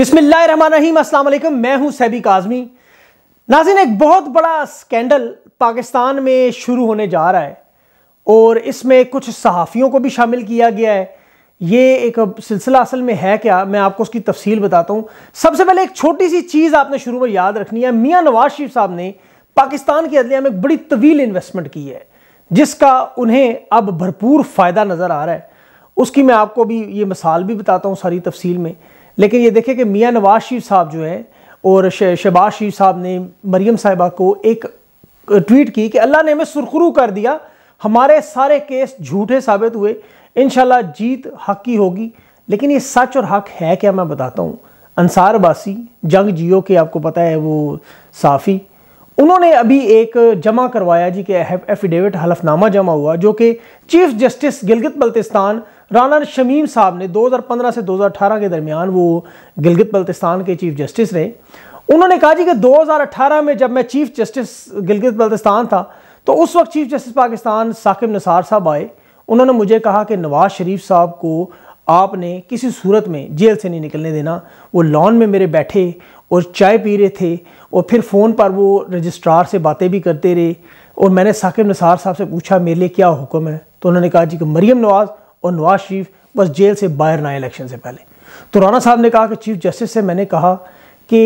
अस्सलाम असलम मैं हूं सैबी काजमी नाजिन एक बहुत बड़ा स्कैंडल पाकिस्तान में शुरू होने जा रहा है और इसमें कुछ सहाफ़ियों को भी शामिल किया गया है ये एक सिलसिला असल में है क्या मैं आपको उसकी तफसील बताता हूँ सबसे पहले एक छोटी सी चीज़ आपने शुरू में याद रखनी है मियाँ नवाज शरीफ साहब ने पाकिस्तान की अदलिया में एक बड़ी तवील इन्वेस्टमेंट की है जिसका उन्हें अब भरपूर फ़ायदा नज़र आ रहा है उसकी मैं आपको भी ये मिसाल भी बताता हूँ सारी तफसील में लेकिन ये देखें कि मियाँ नवाज शरीफ साहब जो हैं और शहबाज शरीफ साहब ने मरीम साहिबा को एक ट्वीट की कि अल्लाह ने हमें सुरखरू कर दिया हमारे सारे केस झूठे साबित हुए इन जीत हक की होगी लेकिन ये सच और हक है क्या मैं बताता हूँ अंसार बासी जंग जियो के आपको पता है वो साफ़ी उन्होंने अभी एक जमा करवाया जी के एफिडेविट हलफनामा जमा हुआ जो कि चीफ जस्टिस गिलगित बल्तिस्तान राना शमीम साहब ने 2015 से 2018 के दरमियान वो गिलगित बल्तिस्तान के चीफ जस्टिस रहे उन्होंने कहा जी कि 2018 में जब मैं चीफ जस्टिस गिलगित बल्तिस्तान था तो उस वक्त चीफ जस्टिस पाकिस्तान साकिब निसार साहब आए उन्होंने मुझे कहा कि नवाज शरीफ साहब को आपने किसी सूरत में जेल से नहीं निकलने देना वो लॉन में मेरे बैठे और चाय पी रहे थे और फिर फ़ोन पर वो रजिस्ट्रार से बातें भी करते रहे और मैंने साकिब निसार साहब से पूछा मेरे लिए क्या हुक्म है तो उन्होंने कहा जी कि मरीम नवाज़ और नवाज शरीफ बस जेल से बाहर ना आए इलेक्शन से पहले तो राना साहब ने कहा कि चीफ जस्टिस से मैंने कहा कि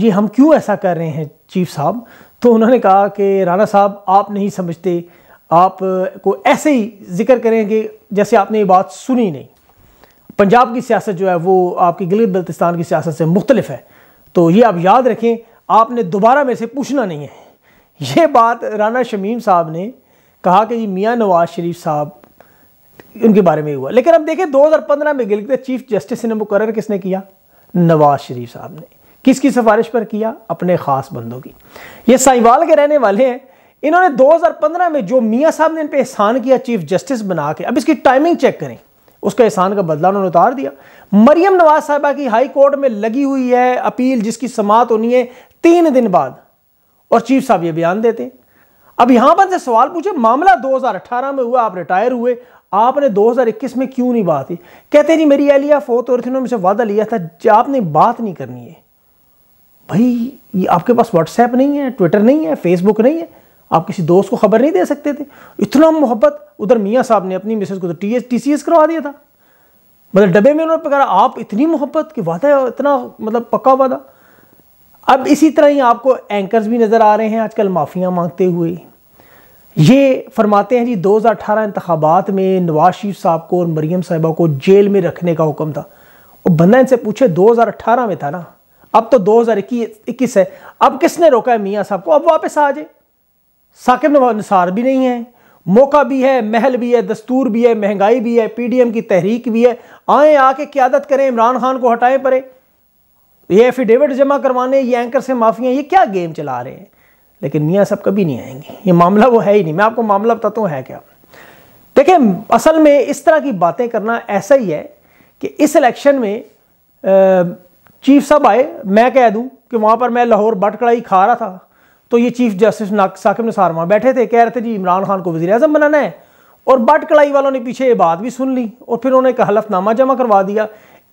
जी हम क्यों ऐसा कर रहे हैं चीफ साहब तो उन्होंने कहा कि राना साहब आप नहीं समझते आप को ऐसे ही जिक्र करें कि जैसे आपने ये बात सुनी नहीं पंजाब की सियासत जो है वो आपकी गिलगित बल्तिस्तान की सियासत से मुख्तलिफ है तो ये आप याद रखें आपने दोबारा मेरे से पूछना नहीं है ये बात राना शमीम साहब ने कहा कि जी मियाँ नवाज शरीफ साहब उनके बारे में हुआ लेकिन अब देखें 2015 में गिलगित चीफ जस्टिस ने मुकर किसने किया नवाज शरीफ साहब ने किसकी सिफारिश पर किया अपने ख़ास बंदों की ये साहिवाल के रहने वाले हैं इन्होंने 2015 में जो मियाँ साहब ने इन पर एहसान किया चीफ जस्टिस बना के अब इसकी टाइमिंग चेक करें उसका एहसान का बदला उन्होंने उतार दिया मरियम नवाज साहबा की हाई कोर्ट में लगी हुई है अपील जिसकी समात होनी है तीन दिन बाद और चीफ साहब ये बयान देते अब यहां पर से सवाल पूछे मामला 2018 में हुआ आप रिटायर हुए आपने 2021 में क्यों नहीं बात की कहते जी मेरी एलिया फोत और थी मुझसे वादा लिया था आपने बात नहीं करनी है भाई ये आपके पास व्हाट्सएप नहीं है ट्विटर नहीं है फेसबुक नहीं है आप किसी दोस्त को खबर नहीं दे सकते थे इतना मोहब्बत उधर मियाँ साहब ने अपनी मिसेज को तो T S T C S करवा दिया था मतलब डब्बे में उन्होंने पकड़ा आप इतनी मोहब्बत कि वादा इतना मतलब पक्का वादा अब इसी तरह ही आपको एंकर्स भी नज़र आ रहे हैं आजकल माफ़ियाँ मांगते हुए ये फरमाते हैं जी 2018 इंतबात में नवाज शरीफ साहब को और मरीम साहिबा को जेल में रखने का हुक्म था और बंदा इनसे पूछे 2018 में था ना अब तो 2021 है अब किसने रोका है मियाँ साहब को अब वापस आ जाए साकिब निसार भी नहीं है मौका भी है महल भी है दस्तूर भी है महंगाई भी है पीडीएम की तहरीक भी है आए आके क्यादत करें इमरान खान को हटाएं परे ये एफिडेविट जमा करवाने ये एंकर से माफियाँ ये क्या गेम चला रहे हैं लेकिन मियाँ साहब कभी नहीं आएंगे ये मामला वो है ही नहीं मैं आपको मामला बताता हूँ है क्या देखिए असल में इस तरह की बातें करना ऐसा ही है कि इस इलेक्शन में चीफ साहब आए मैं कह दूं कि वहाँ पर मैं लाहौर बट कड़ाई खा रहा था तो ये चीफ जस्टिस साकिब निसार वहाँ बैठे थे कह रहे थे जी इमरान खान को वजी अजम बनाना है और बट कड़ाई वालों ने पीछे ये बात भी सुन ली और फिर उन्होंने एक हलफनामा जमा करवा दिया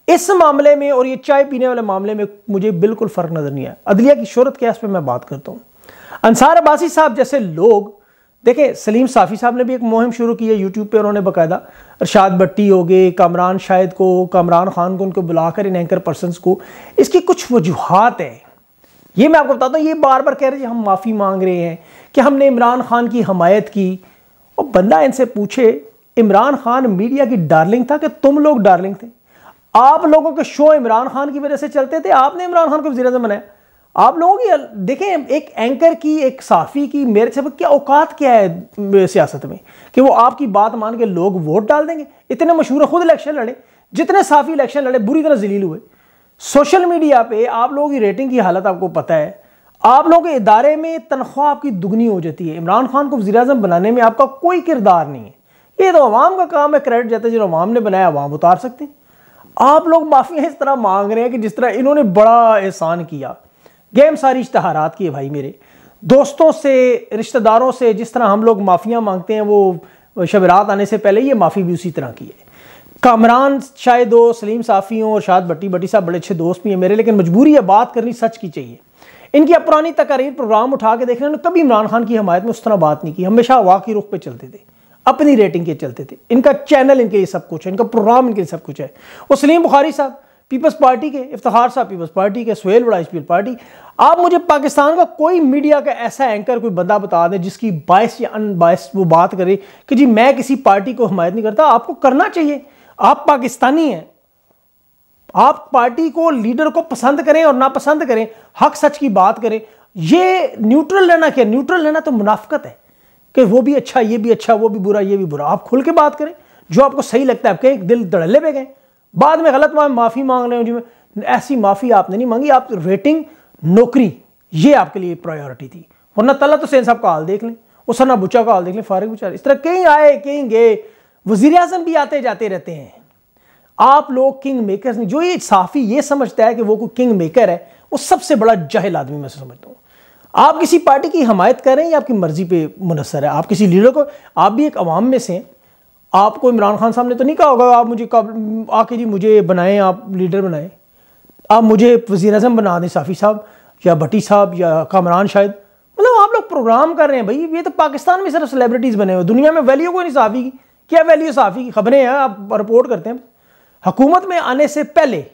इस मामले में और ये चाय पीने वाले मामले में मुझे बिल्कुल फ़र्क नज़र नहीं आया अदलिया की शहरत क्या इस पर मैं बात करता हूँ अंसार अब्बासी साहब जैसे लोग देखें सलीम साफ़ी साहब ने भी एक मुहिम शुरू की है यूट्यूब पे उन्होंने बकायदा अरशाद भट्टी हो गए कामरान शाहिद को कामरान खान को उनको बुलाकर इन एंकर पर्सनस को इसकी कुछ वजूहत हैं ये मैं आपको बताता हूँ ये बार बार कह रहे हैं हम माफ़ी मांग रहे हैं कि हमने इमरान खान की हमायत की और बंदा इनसे पूछे इमरान खान मीडिया की डार्लिंग था कि तुम लोग डार्लिंग थे आप लोगों के शो इमरान खान की वजह से चलते थे आपने इमरान खान को वजीरजम बनाया आप लोगों की देखें एक एंकर की एक साफ़ी की मेरे से क्या औकात क्या है सियासत में कि वो आपकी बात मान के लोग वोट डाल देंगे इतने मशहूर खुद इलेक्शन लड़े जितने साफ़ी इलेक्शन लड़े बुरी तरह जलील हुए सोशल मीडिया पे आप लोगों की रेटिंग की हालत आपको पता है आप लोगों के इदारे में तनख्वाह आपकी दुगनी हो जाती है इमरान खान को वजी अजम बनाने में आपका कोई किरदार नहीं है ये तो अवाम का काम है क्रेडिट जाता है जिन अवाम ने बनाया अवाम उतार सकते हैं आप लोग माफिया इस तरह मांग रहे हैं कि जिस तरह इन्होंने बड़ा एहसान किया गेम सारी इश्तहारात की है भाई मेरे दोस्तों से रिश्तेदारों से जिस तरह हम लोग माफ़ियाँ मांगते हैं वो शबरात आने से पहले ये माफ़ी भी उसी तरह की है कामरान शायद हो सलीम साफ़ी हों और शायद भट्टी भट्टी साहब बड़े अच्छे दोस्त भी हैं मेरे लेकिन मजबूरी है बात करनी सच की चाहिए इनकी अपुरानी तकारीर प्रोग्राम उठा के देख रहे कभी इमरान खान की हमायत में उस तरह बात नहीं की हमेशा वाकई रुख पर चलते थे अपनी रेटिंग के चलते थे इनका चैनल इनके लिए सब कुछ है इनका प्रोग्राम इनके लिए सब कुछ है और सलीम बुखारी साहब पीपल्स पार्टी के इफ्तार साहब पीपल्स पार्टी के सुहेल बड़ा पीपल पार्टी आप मुझे पाकिस्तान का कोई मीडिया का ऐसा एंकर कोई बंदा बता दें जिसकी बायस या अनबायस वो बात करे कि जी मैं किसी पार्टी को हमायत नहीं करता आपको करना चाहिए आप पाकिस्तानी हैं आप पार्टी को लीडर को पसंद करें और नापसंद करें हक सच की बात करें ये न्यूट्रल लेना क्या न्यूट्रल लेना तो मुनाफ्त है कि वो भी अच्छा ये भी अच्छा वो भी बुरा ये भी बुरा आप खुल के बात करें जो आपको सही लगता है आपके एक दिल धड़ल्ले पे गए बाद में गलत माफ़ी मांग रहे हो जी ऐसी माफ़ी आपने नहीं मांगी आप रेटिंग नौकरी ये आपके लिए प्रायोरिटी थी वरना तो सेन साहब का हाल देख लें उसना बुचा का हाल देख लें फारिक बुचा इस तरह कहीं आए कहीं गए वजीर अजम भी आते जाते रहते हैं आप लोग किंग मेकर जो ये साफ़ी ये समझता है कि वो कोई किंग मेकर है वो सबसे बड़ा जहल आदमी मैं समझता हूँ आप किसी पार्टी की हमायत करें या आपकी मर्जी पे मुनसर है आप किसी लीडर को आप भी एक अवाम में से हैं आपको इमरान खान साहब ने तो नहीं कहा होगा आप मुझे कब आके जी मुझे बनाएं आप लीडर बनाएं आप मुझे वजी अजम बना दें साफ़ी साहब या भट्टी साहब या कामरान शायद मतलब आप लोग प्रोग्राम कर रहे हैं भाई ये तो पाकिस्तान में सिर्फ सेलिब्रिटीज़ बने हुए दुनिया में वैल्यू कोई नहीं साफ़ी की क्या वैल्यू साफ़ी की खबरें हैं आप रिपोर्ट करते हैं हुकूमत में आने से पहले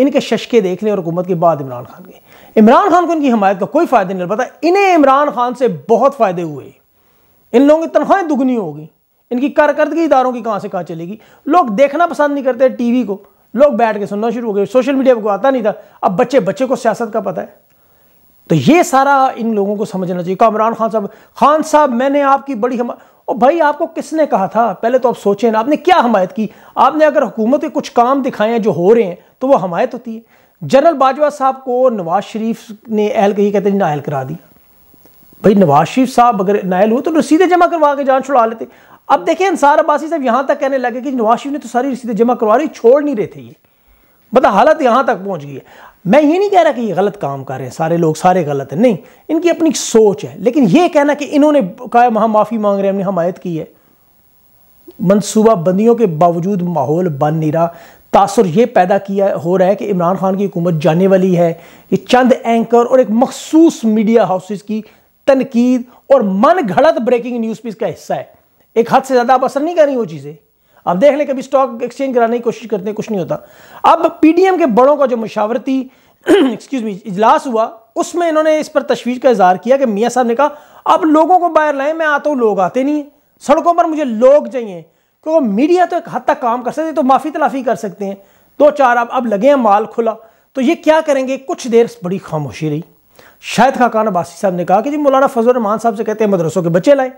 इनके शशके देख लें और हुकूमत के बाद इमरान खान के इमरान खान को इनकी हमायत का कोई फ़ायदा नहीं पता इन्हें इमरान खान से बहुत फ़ायदे हुए इन लोगों की तनख्वाहें दुगनी होगी इनकी कारकर्दगी इदारों की कहाँ से कहाँ चलेगी लोग देखना पसंद नहीं करते टीवी को लोग बैठ के सुनना शुरू हो गए सोशल मीडिया को आता नहीं था अब बच्चे बच्चे को सियासत का पता है तो ये सारा इन लोगों को समझना चाहिए कामरान खान साहब खान साहब मैंने आपकी बड़ी हम ओ भाई आपको किसने कहा था पहले तो आप सोचें ना आपने क्या हमायत की आपने अगर हुकूमत के कुछ काम दिखाए हैं जो हो रहे हैं तो वो हमायत होती है जनरल बाजवा साहब को नवाज शरीफ ने अहल कही कहते नायल करा दिया भाई नवाज शरीफ साहब अगर नायल हुए तो सीधे जमा करवा के जान छुड़ा लेते अब देखिए अंसार अब्बासी साहब यहां तक कहने लगे कि नवाज शरीफ ने तो सारी रसीदें जमा करवा रही छोड़ नहीं रहे थे ये मतलब हालत यहाँ तक पहुँच गई है मैं ये नहीं कह रहा कि ये गलत काम कर रहे हैं सारे लोग सारे गलत हैं नहीं इनकी अपनी सोच है लेकिन ये कहना कि इन्होंने कहा वहां माफ़ी मांग रहे हैं हमने हमायत की है मनसूबा बंदियों के बावजूद माहौल बन नहीं रहा तासर यह पैदा किया हो रहा है कि इमरान खान की हुकूमत जाने वाली है ये चंद एंकर और एक मखसूस मीडिया हाउसेस की तनकीद और मन घड़त ब्रेकिंग न्यूज़ पीस का हिस्सा है एक हद से ज़्यादा आप असर नहीं कर रही वो चीज़ें आप देख लें कभी स्टॉक एक्सचेंज कराने की कोशिश करते हैं कुछ नहीं होता अब पीडीएम के बड़ों का जो मशावरती एक्सक्यूज मी इजलास हुआ उसमें इन्होंने इस पर तशवीश का इजहार किया कि मियाँ साहब ने कहा अब लोगों को बाहर लाएं मैं आता हूँ लोग आते नहीं हैं सड़कों पर मुझे लोग चाहिए क्योंकि मीडिया तो एक हद तक काम कर सकते हैं तो माफ़ी तलाफ़ी कर सकते हैं दो चार अब अब लगे हैं माल खुला तो ये क्या करेंगे कुछ देर बड़ी खामोशी रही शायद खाकान अबासी साहब ने कहा कि जी मौलाना फजल रहमान साहब से कहते हैं मदरसों के बच्चे लाएं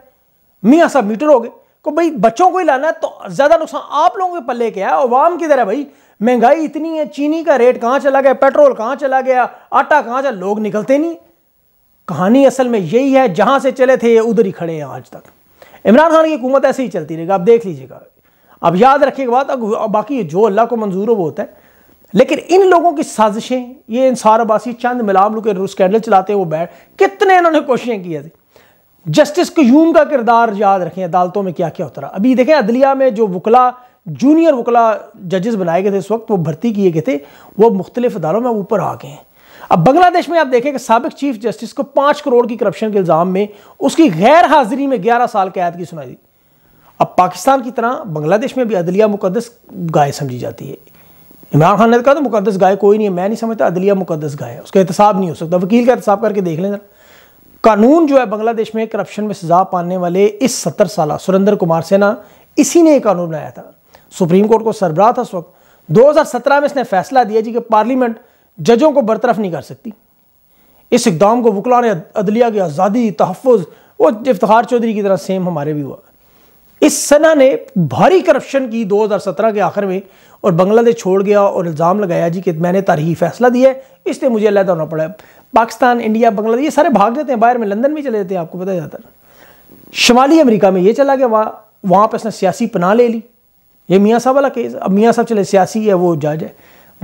मियाँ साहब मीटर हो गए को भाई बच्चों को ही लाना है तो ज़्यादा नुकसान आप लोगों के पल्ले के आया अवाम की तरह भाई महंगाई इतनी है चीनी का रेट कहाँ चला गया पेट्रोल कहाँ चला गया आटा कहाँ चला लोग निकलते नहीं कहानी असल में यही है जहाँ से चले थे ये उधर ही खड़े हैं आज तक इमरान खान की हुकूमत ऐसे ही चलती रहेगी आप देख लीजिएगा अब याद रखिएगा बात बाकी जो अल्लाह को मंजूर हो वो होता है लेकिन इन लोगों की साजिशें ये इन अबासी चंद मिलाप लोग स्कैंडल चलाते हैं वो बैठ कितने इन्होंने कोशिशें की थी जस्टिस क्यूम का किरदार याद रखें अदालतों में क्या क्या उतरा अभी देखें अदलिया में जो वकला जूनियर वकला जजेस बनाए गए थे इस वक्त वो भर्ती किए गए थे वो मुख्तलिफ अदालों में ऊपर आ गए हैं अब बांग्लादेश में आप देखें कि सबक चीफ जस्टिस को पाँच करोड़ की करप्शन के इल्ज़ाम में उसकी गैर हाजिरी में ग्यारह साल कैद की सुनाई दी अब पाकिस्तान की तरह बांग्लादेश में भी अदलिया मुकदस गाय समझी जाती है इमरान खान ने कहा था मुकदस गाय कोई नहीं है मैं नहीं समझता अदलिया मुकदस गाय उसका एहतसाब नहीं हो सकता वकील का एहतसाब करके देख लें जरा कानून जो है बांग्लादेश में करप्शन में सजा पाने वाले इस सत्तर साल सुरेंद्र कुमार सेना इसी ने ये कानून बनाया था सुप्रीम कोर्ट को सरबराह था उस वक्त सत्रह में इसने फैसला दिया जी कि पार्लियामेंट जजों को बरतरफ नहीं कर सकती इस इकदाम को वकला ने अदलिया की आज़ादी तहफ़ वो इफ्तार चौधरी की तरह सेम हमारे भी हुआ इस सना ने भारी करप्शन की 2017 के आखिर में और बांग्लादेश छोड़ गया और इल्ज़ाम लगाया जी कि मैंने तारीखी फैसला दिया है इसलिए मुझे अलहदा होना पड़ा पाकिस्तान इंडिया बांग्लादेश ये सारे भाग लेते हैं बाहर में लंदन में चले जाते हैं आपको पता है ज़्यादातर शुमाली अमरीका में ये चला गया वहाँ वहाँ पर उसने सियासी पनाह ले ली ये मियाँ साहब वाला केस अब मियाँ साहब चले सियासी है वो जज है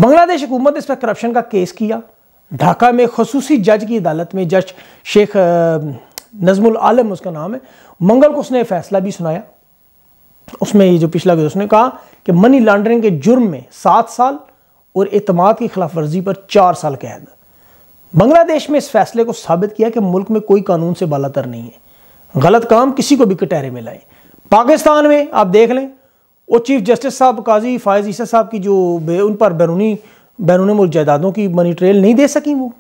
बांग्लादेश हुकूमत ने इस पर करप्शन का केस किया ढाका में खसूसी जज की अदालत में जज शेख नजमुल आलम उसका नाम है मंगल को उसने फैसला भी सुनाया उसमें ये जो पिछला गया उसने कहा कि मनी लॉन्ड्रिंग के जुर्म में सात साल और अतमाद की खिलाफ वर्जी पर चार साल कैद बांग्लादेश में इस फैसले को साबित किया कि मुल्क में कोई कानून से बालातर नहीं है गलत काम किसी को भी कटहरे में लाए पाकिस्तान में आप देख लें वो चीफ जस्टिस साहब काजी फायज ईसा साहब की जो उन पर बैरूनी बैरून मुल्क जायदादों की मनी ट्रेल नहीं दे सकी वो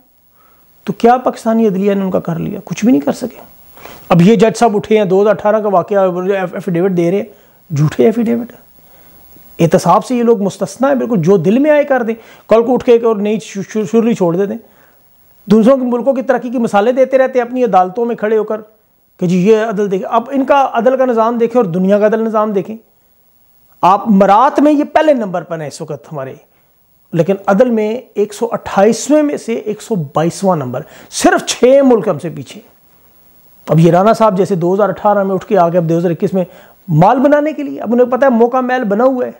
तो क्या पाकिस्तानी अदलिया ने उनका कर लिया कुछ भी नहीं कर सके अब ये जज साहब उठे हैं अठारह का वाक्य एफिडेविट दे रहे हैं झूठे एफिडेविट एहतसाब से ये लोग मुस्तना है बिल्कुल जो दिल में आए कर दें कल को उठ के और नई शुरू छोड़ देते दें दूसरों के मुल्कों की तरक्की की मिसालें देते रहते हैं अपनी अदालतों में खड़े होकर कि जी ये अदल देखें अब इनका अदल का निज़ाम देखें और दुनिया का अदल निज़ाम देखें आप मरात में ये पहले नंबर पर हैं इस वक्त हमारे लेकिन अदल में अट्ठाईसवें में से बाईसवां नंबर सिर्फ छः मुल्क हमसे पीछे अब ये राना साहब जैसे 2018 में उठ के आ गए अब 2021 में माल बनाने के लिए अब उन्हें पता है मौका मैल बना हुआ है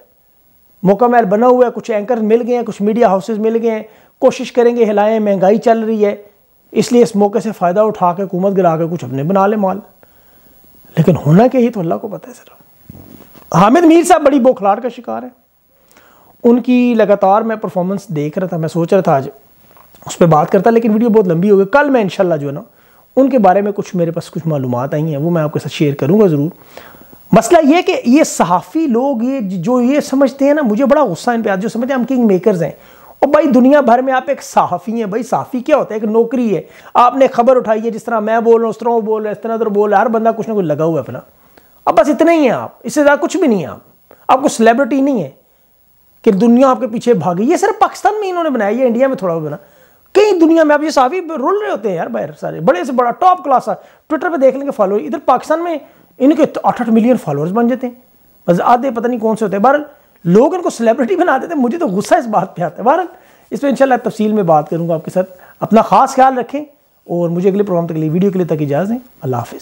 मुकम्मल बना हुआ है कुछ एंकर मिल गए हैं कुछ मीडिया हाउसेज मिल गए हैं कोशिश करेंगे हिलाएं महंगाई चल रही है इसलिए इस मौके से फ़ायदा उठा के हुकूमत गिरा के कुछ अपने बना ले माल लेकिन होना क्या ही तो अल्लाह को पता है सर हामिद मीर साहब बड़ी बौखलाट का शिकार है उनकी लगातार मैं परफॉर्मेंस देख रहा था मैं सोच रहा था आज उस पर बात करता लेकिन वीडियो बहुत लंबी हो गई कल मैं इनशाला जो है ना उनके बारे में कुछ मेरे पास कुछ मालूम आई हैं वो मैं आपके साथ शेयर करूँगा ज़रूर मसला ये कि ये सहाफ़ी लोग ये जो ये समझते हैं ना मुझे बड़ा गुस्सा इन पे आता जो समझते हैं हम किंग मेकर्स हैं और भाई दुनिया भर में आप एक सहाफ़ी हैं भाई सहाफ़ी क्या होता है एक नौकरी है आपने खबर उठाई है जिस तरह मैं बोल रहा हूँ उस तरह वो बोल रहा है इस तरह उधर बोल रहा है हर बंदा कुछ ना कुछ लगा हुआ है अपना अब बस इतना ही है आप इससे ज़्यादा कुछ भी नहीं है आप आपको सेलिब्रिटी नहीं है कि दुनिया आपके पीछे भागी ये सिर्फ पाकिस्तान में इन्होंने बनाया ये इंडिया में थोड़ा बना कई दुनिया में आप ये साफी रोल रहे होते हैं यार बाहर सारे बड़े से बड़ा टॉप क्लास ट्विटर पर देख लेंगे फॉलो इधर पाकिस्तान में इनके आठ आठ मिलियन फॉलोअर्स बन जाते हैं बस आधे पता नहीं कौन से होते हैं बहरल लोग इनको सेलिब्रिटी बना देते हैं मुझे तो गुस्सा इस बात पर आता है बहरल इस पर इनशाला तफसील में बात करूँगा आपके साथ अपना खास ख्याल रखें और मुझे अगले प्रोग्राम तक लिए वीडियो के लिए तक इजाज़ दें अल्लाह